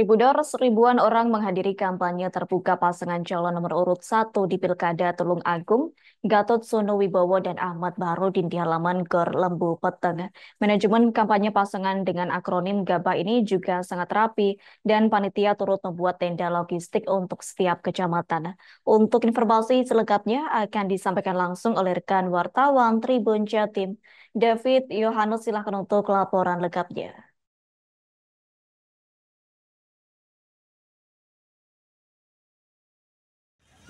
Ribuders, ribuan orang menghadiri kampanye terbuka pasangan calon nomor urut satu di Pilkada Tulung Agung, Gatot Sono Wibowo dan Ahmad Baharudin di halaman Gor Lembu Peteng. Manajemen kampanye pasangan dengan akronim GABA ini juga sangat rapi dan panitia turut membuat tenda logistik untuk setiap kecamatan. Untuk informasi selengkapnya akan disampaikan langsung oleh rekan wartawan Tribun Jatim, David Yohanes silahkan untuk laporan lengkapnya.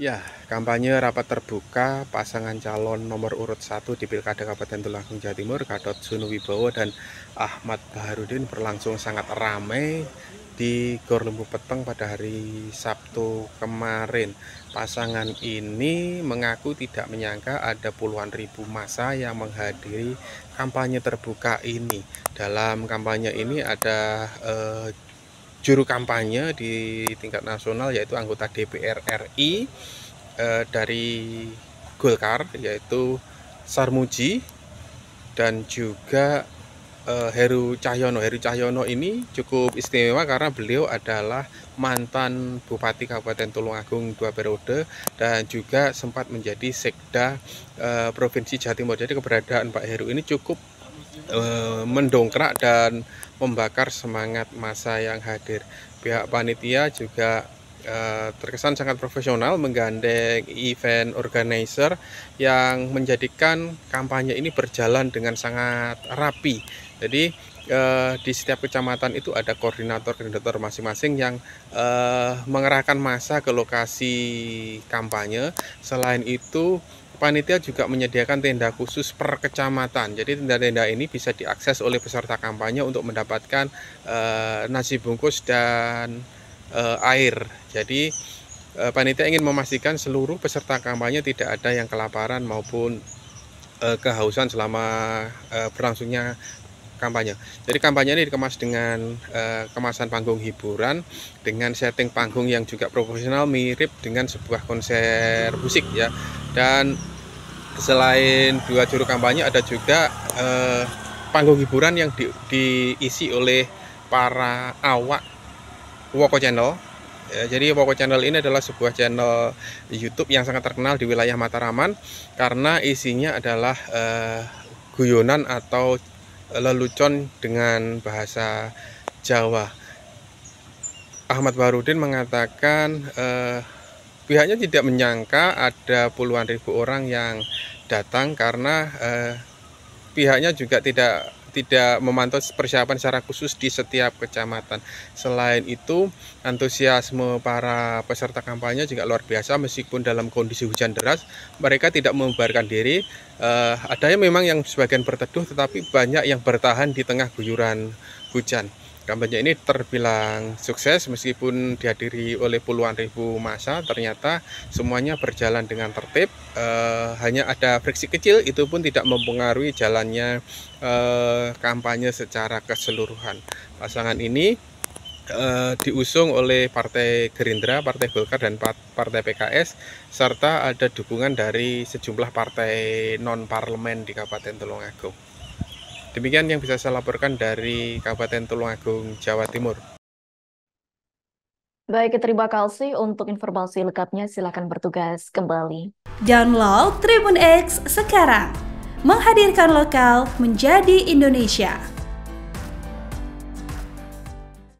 Ya, kampanye rapat terbuka pasangan calon nomor urut 1 di Pilkada Kabupaten Tulungagung Jawa Timur Gatot Sunuwibowo dan Ahmad Baharudin berlangsung sangat ramai di Gor Lembu Peteng pada hari Sabtu kemarin. Pasangan ini mengaku tidak menyangka ada puluhan ribu massa yang menghadiri kampanye terbuka ini. Dalam kampanye ini ada eh, juru kampanye di tingkat nasional yaitu anggota DPR RI eh, dari Golkar yaitu Sarmuji dan juga eh, Heru Cahyono. Heru Cahyono ini cukup istimewa karena beliau adalah mantan Bupati Kabupaten Tulungagung dua periode dan juga sempat menjadi Sekda eh, Provinsi Jawa Timur. Jadi keberadaan Pak Heru ini cukup eh, mendongkrak dan membakar semangat masa yang hadir. Pihak panitia juga e, terkesan sangat profesional menggandeng event organizer yang menjadikan kampanye ini berjalan dengan sangat rapi. Jadi e, di setiap kecamatan itu ada koordinator-koordinator masing-masing yang e, mengerahkan masa ke lokasi kampanye. Selain itu panitia juga menyediakan tenda khusus per kecamatan. Jadi tenda-tenda ini bisa diakses oleh peserta kampanye untuk mendapatkan e, nasi bungkus dan e, air. Jadi e, panitia ingin memastikan seluruh peserta kampanye tidak ada yang kelaparan maupun e, kehausan selama e, berlangsungnya kampanye. Jadi kampanye ini dikemas dengan uh, kemasan panggung hiburan dengan setting panggung yang juga profesional mirip dengan sebuah konser musik ya. Dan selain dua juru kampanye ada juga eh, panggung hiburan yang di, diisi oleh para awak Woko Channel ya, jadi Woko Channel ini adalah sebuah channel YouTube yang sangat terkenal di wilayah Mataraman karena isinya adalah eh, guyonan atau lelucon dengan bahasa Jawa Ahmad Barudin mengatakan eh, pihaknya tidak menyangka ada puluhan ribu orang yang datang karena eh, pihaknya juga tidak tidak memantau persiapan secara khusus di setiap kecamatan. Selain itu, antusiasme para peserta kampanye juga luar biasa meskipun dalam kondisi hujan deras, mereka tidak membubarkan diri. Eh, ada yang memang yang sebagian berteduh tetapi banyak yang bertahan di tengah guyuran hujan. Kampanye ini terbilang sukses meskipun dihadiri oleh puluhan ribu massa, ternyata semuanya berjalan dengan tertib. E, hanya ada friksi kecil itu pun tidak mempengaruhi jalannya e, kampanye secara keseluruhan. Pasangan ini e, diusung oleh Partai Gerindra, Partai Golkar dan Partai PKS serta ada dukungan dari sejumlah partai non parlemen di Kabupaten Tulungagung. Demikian yang bisa saya laporkan dari Kabupaten Tulungagung, Jawa Timur. Baik, terima kasih untuk informasi lengkapnya. Silakan bertugas kembali. Download Tribun X sekarang. Menghadirkan lokal menjadi Indonesia.